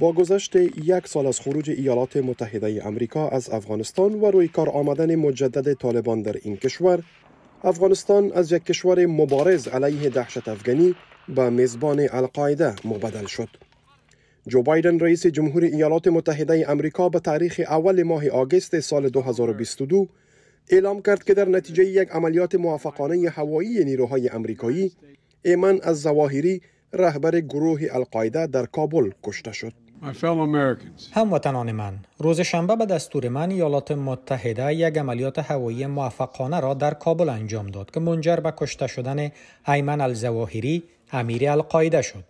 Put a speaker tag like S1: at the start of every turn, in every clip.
S1: با گذشت یک سال از خروج ایالات متحده آمریکا امریکا از افغانستان و روی کار آمدن مجدد طالبان در این کشور افغانستان از یک کشور مبارز علیه دهشت افغانی به میزبان القاعده مبدل شد جو بایدن رئیس جمهور ایالات متحده آمریکا امریکا به تاریخ اول ماه آگست سال 2022 اعلام کرد که در نتیجه یک عملیات موفقانه هوایی نیروهای امریکایی ایمن از زواهری رهبر گروه القاعده در کابل کشته شد.
S2: هموطنان من، روز شنبه به دستور من ایالات متحده یک عملیات هوایی موفقانه را در کابل انجام داد که منجر به کشته شدن ایمن الزواهری امیر القاعده شد.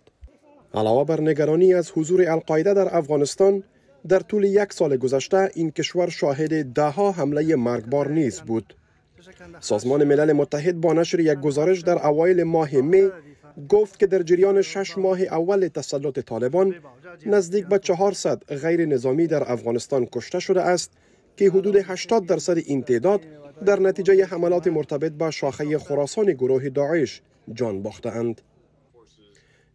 S1: علاوه بر نگرانی از حضور القاعده در افغانستان، در طول یک سال گذشته این کشور شاهد دهها حمله مرگبار نیز بود. سازمان ملل متحد با نشر یک گزارش در اوایل ماه می گفت که در جریان شش ماه اول تسلط طالبان نزدیک به 400 غیر نظامی در افغانستان کشته شده است که حدود 80 درصد این تعداد در نتیجه حملات مرتبط با شاخه خراسان گروه داعش جان اند.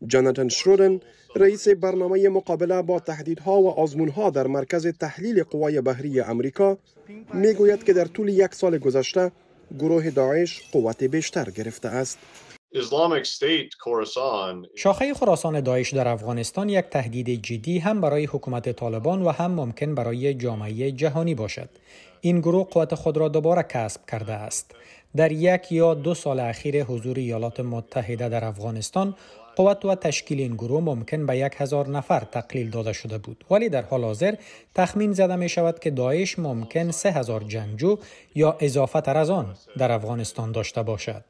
S1: جانتن شرودن رئیس برنامه مقابله با تهدیدها و آزمونها در مرکز تحلیل قوای بحری امریکا گوید که در طول یک سال گذشته گروه داعش قوت بیشتر گرفته است.
S2: شاخه خراسان دایش در افغانستان یک تهدید جدی هم برای حکومت طالبان و هم ممکن برای جامعه جهانی باشد. این گروه قوت خود را دوباره کسب کرده است. در یک یا دو سال اخیر حضور ایالات متحده در افغانستان قوت و تشکیل این گروه ممکن به یک هزار نفر تقلیل داده شده بود ولی در حال حاضر تخمین زده می شود که دایش ممکن سه هزار جنگجو یا اضافه تر از آن در افغانستان داشته باشد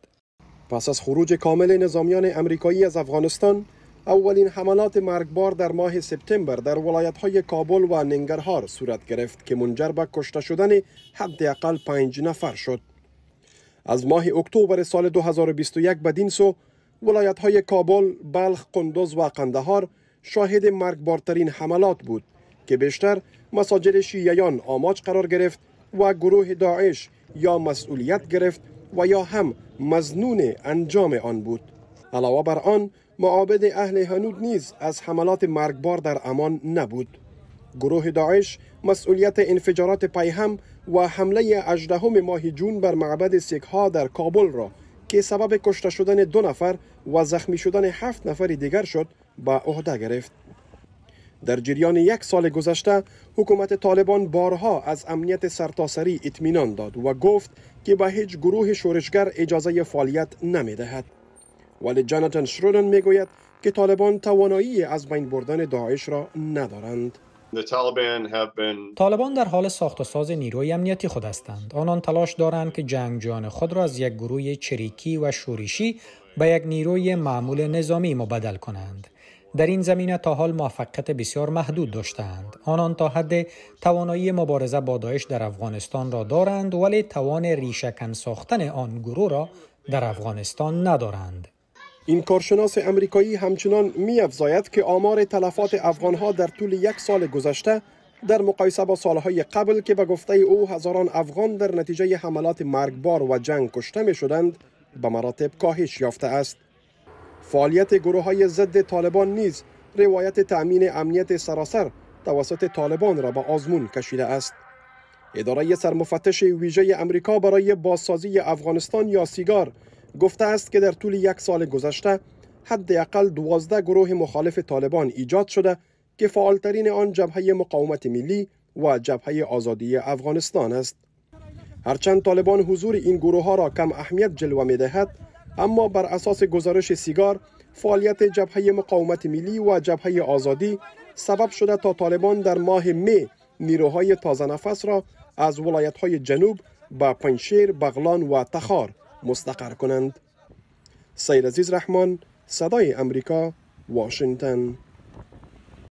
S1: پس از خروج کامل نظامیان امریکایی از افغانستان اولین حملات مرگبار در ماه سپتامبر در ولایت های کابل و ننگرهار صورت گرفت که منجر به کشته شدن حداقل پنج نفر شد. از ماه اکتبر سال 2021 بدین سو ولایت های کابل، بلخ، قندوز و قندهار شاهد مرگبارترین حملات بود که بیشتر مساجد شیعیان آماج قرار گرفت و گروه داعش یا مسئولیت گرفت و یا هم مزنون انجام آن بود علاوه بر آن معابد اهل هنود نیز از حملات مرگبار در امان نبود گروه داعش مسئولیت انفجارات پیهم و حمله 18 ماه جون بر معبد سیکها در کابل را که سبب کشته شدن دو نفر و زخمی شدن هفت نفر دیگر شد به عهده گرفت در جریان یک سال گذشته حکومت طالبان بارها از امنیت سرتاسری اطمینان داد و گفت که به هیچ گروه شورشگر اجازه فعالیت دهد. ولی جانتان شرودن گوید که طالبان توانایی از بین بردن داعش را ندارند
S2: طالبان در حال ساخت و ساز نیروی امنیتی خود هستند. آنان تلاش دارند که جنگجویان خود را از یک گروه چریکی و شورشی به یک نیروی معمول نظامی مبدل کنند. در این زمینه تا حال موفقیت بسیار محدود داشتند آنان تا حد توانایی مبارزه با داعش در افغانستان را دارند ولی توان ریشکن ساختن آن گروه را در افغانستان ندارند
S1: این کارشناس امریکایی همچنان می افزاید که آمار تلفات افغانها در طول یک سال گذشته در مقایسه با سالهای قبل که به گفته او هزاران افغان در نتیجه حملات مرگبار و جنگ کشته می شدند به مراتب کاهش یافته است فعالیت گروه های ضد طالبان نیز روایت تأمین امنیت سراسر توسط طالبان را به آزمون کشیده است. اداره سرمفتش ویژه امریکا برای بازسازی افغانستان یا سیگار گفته است که در طول یک سال گذشته حداقل دوازده گروه مخالف طالبان ایجاد شده که فعالترین آن جبهه مقاومت ملی و جبهه آزادی افغانستان است. هرچند طالبان حضور این گروه ها را کم اهمیت جلوه می دهد، اما بر اساس گزارش سیگار فعالیت جبهه مقاومت ملی و جبهه آزادی سبب شده تا طالبان در ماه می نیروهای تازه نفس را از ولایت های جنوب به پنشیر، بغلان و تخار مستقر کنند. سید عزیز رحمان، صدای امریکا، واشنگتن